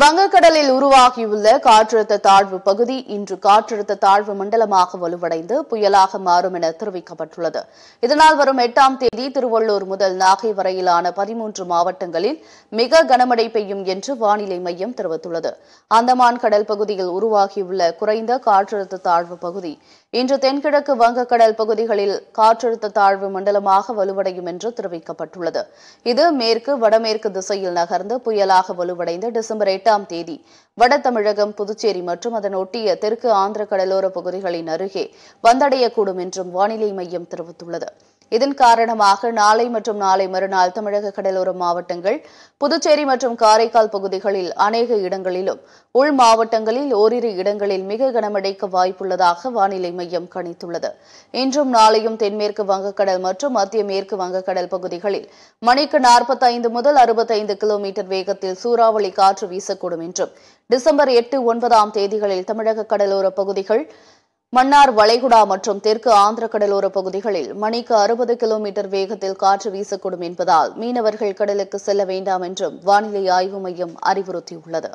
வங்கக்கடலில் உருவாகியுள்ள காற்றழுத்த தாழ்வு பகுதி இன்று காற்றழுத்த தாழ்வு மண்டலமாக வலுவடைந்து புயலாக மாறும் என தெரிவிக்கப்பட்டுள்ளது இதனால் வரும் எட்டாம் தேதி திருவள்ளூர் முதல் நாகை வரையிலான பதிமூன்று மாவட்டங்களில் மிக கனமழை பெய்யும் என்று வானிலை மையம் தெரிவித்துள்ளது அந்தமான் கடல் பகுதியில் உருவாகியுள்ள குறைந்த காற்றழுத்த தாழ்வு பகுதி இன்று தென்கிழக்கு வங்கக்கடல் பகுதிகளில் காற்றழுத்த தாழ்வு மண்டலமாக வலுவடையும் என்று தெரிவிக்கப்பட்டுள்ளது இது மேற்கு வடமேற்கு திசையில் நகர்ந்து புயலாக வலுவடைந்து டிசம்பர் எட்டாம் எட்டாம் தேதி வட தமிழகம் புதுச்சேரி மற்றும் அதன் ஒட்டிய தெற்கு ஆந்திர கடலோர பகுதிகளின் அருகே வந்தடையக்கூடும் என்றும் வானிலை மையம் தெரிவித்துள்ளது இதன் காரணமாக நாளை மற்றும் நாளை மறுநாள் தமிழக கடலோர மாவட்டங்கள் புதுச்சேரி மற்றும் காரைக்கால் பகுதிகளில் அநேக இடங்களிலும் உள் மாவட்டங்களில் ஓரிரு இடங்களில் மிக கனமடைக்க வாய்ப்புள்ளதாக வானிலை மையம் கணித்துள்ளது இன்றும் நாளையும் தென்மேற்கு வங்கக்கடல் மற்றும் மத்திய மேற்கு வங்கக்கடல் பகுதிகளில் மணிக்கு நாற்பத்தைந்து முதல் அறுபத்தைந்து கிலோமீட்டர் வேகத்தில் சூறாவளி காற்று வீசக்கூடும் என்றும் டிசம்பர் எட்டு ஒன்பதாம் தேதிகளில் தமிழக கடலோர பகுதிகள் மன்னார் வளைகுடா மற்றும் தெற்கு ஆந்திர கடலோர பகுதிகளில் மணிக்கு அறுபது கிலோமீட்டர் வேகத்தில் காற்று வீசக்கூடும் என்பதால் மீனவர்கள் கடலுக்கு செல்ல வேண்டாம் என்றும் வானிலை ஆய்வு மையம் அறிவுறுத்தியுள்ளது